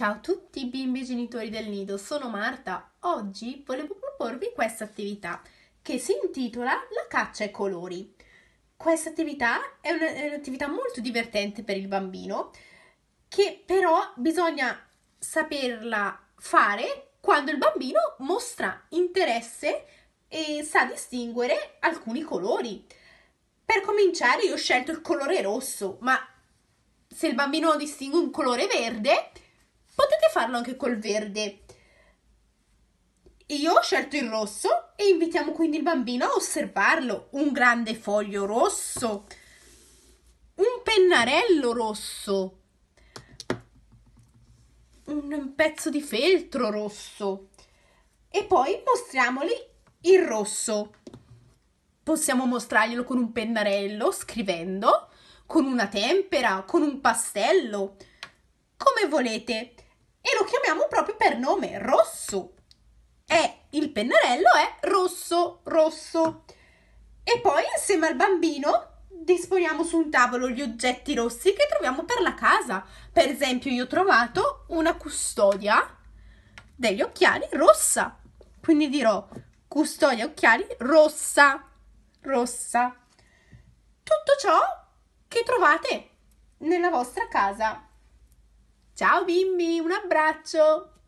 Ciao a tutti bimbi e genitori del nido, sono Marta. Oggi volevo proporvi questa attività che si intitola La caccia ai colori. Questa attività è, una, è un'attività molto divertente per il bambino che però bisogna saperla fare quando il bambino mostra interesse e sa distinguere alcuni colori. Per cominciare io ho scelto il colore rosso, ma se il bambino distingue un colore verde, farlo anche col verde. Io ho scelto il rosso e invitiamo quindi il bambino a osservarlo. Un grande foglio rosso, un pennarello rosso, un pezzo di feltro rosso e poi mostriamoli il rosso. Possiamo mostrarglielo con un pennarello, scrivendo, con una tempera, con un pastello, come volete chiamiamo proprio per nome, rosso. E il pennarello è rosso, rosso. E poi insieme al bambino disponiamo su un tavolo gli oggetti rossi che troviamo per la casa. Per esempio io ho trovato una custodia degli occhiali rossa. Quindi dirò custodia occhiali rossa, rossa. Tutto ciò che trovate nella vostra casa. Ciao bimbi, un abbraccio!